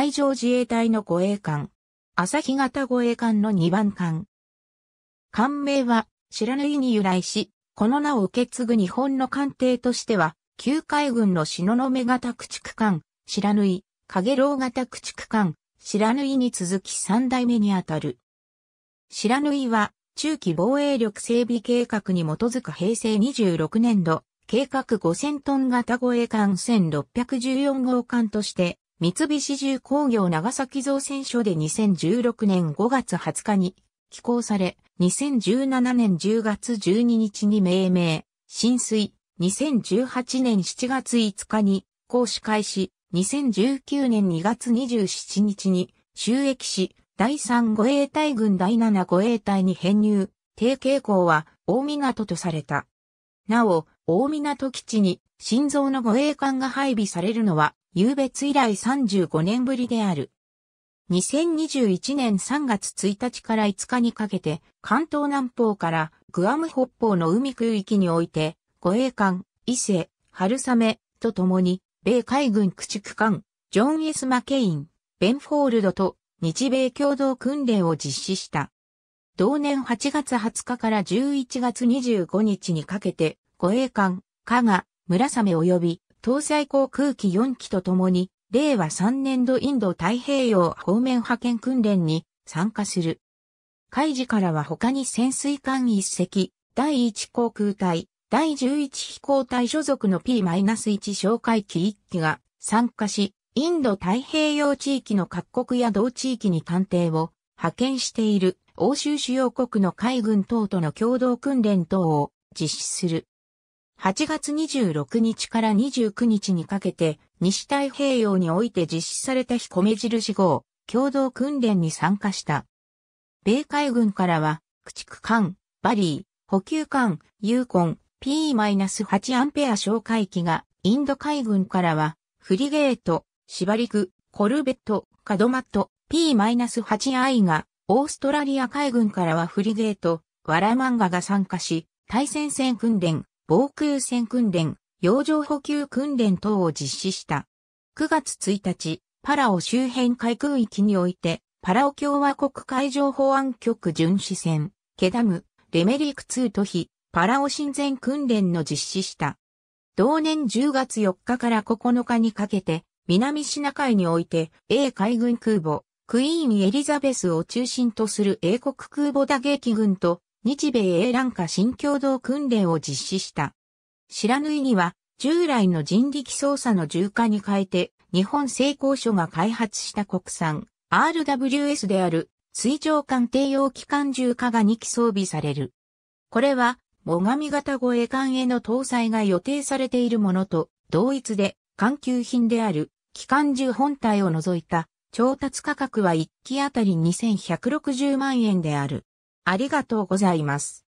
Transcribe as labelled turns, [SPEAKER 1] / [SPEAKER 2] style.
[SPEAKER 1] 海上自衛隊の護衛艦。朝日型護衛艦の2番艦。艦名は、白縫いに由来し、この名を受け継ぐ日本の艦艇としては、旧海軍の東雲型駆逐艦、白縫い、影楼型駆逐艦、白縫いに続き3代目にあたる。白縫いは、中期防衛力整備計画に基づく平成26年度、計画5000トン型護衛艦1614号艦として、三菱重工業長崎造船所で2016年5月20日に寄港され、2017年10月12日に命名、浸水、2018年7月5日に行使開始、2019年2月27日に収益し、第3護衛隊軍第7護衛隊に編入、低傾向は大港とされた。なお、大港基地に心臓の護衛艦が配備されるのは有別以来35年ぶりである。2021年3月1日から5日にかけて、関東南方からグアム北方の海空域において、護衛艦、伊勢、春雨と共に、米海軍駆逐艦、ジョン・ S・ マケイン、ベンフォールドと日米共同訓練を実施した。同年8月20日から11月25日にかけて、護衛艦、加賀、村雨及び搭載航空機4機とともに、令和3年度インド太平洋方面派遣訓練に参加する。海事からは他に潜水艦1隻、第1航空隊、第11飛行隊所属の P-1 哨戒機1機が参加し、インド太平洋地域の各国や同地域に艦艇を派遣している欧州主要国の海軍等との共同訓練等を実施する。8月26日から29日にかけて、西太平洋において実施された日米印号、共同訓練に参加した。米海軍からは、駆逐艦、バリー、補給艦、ユーコン、P-8 アンペア哨戒機が、インド海軍からは、フリゲート、シバリク、コルベット、カドマット、P-8I が、オーストラリア海軍からはフリゲート、ワラマンガが参加し、対戦線訓練、防空戦訓練、洋上補給訓練等を実施した。9月1日、パラオ周辺海空域において、パラオ共和国海上保安局巡視船、ケダム、レメリーク2と非、パラオ親善訓練の実施した。同年10月4日から9日にかけて、南シナ海において、A 海軍空母、クイーンエリザベスを中心とする英国空母打撃軍と日米英ンカ新共同訓練を実施した。白縫いには、従来の人力操作の重化に変えて、日本成功所が開発した国産 RWS である水上艦艇用機関重化が2機装備される。これは、がみ型護衛艦への搭載が予定されているものと同一で、艦球品である機関銃本体を除いた調達価格は1機あたり2160万円である。ありがとうございます。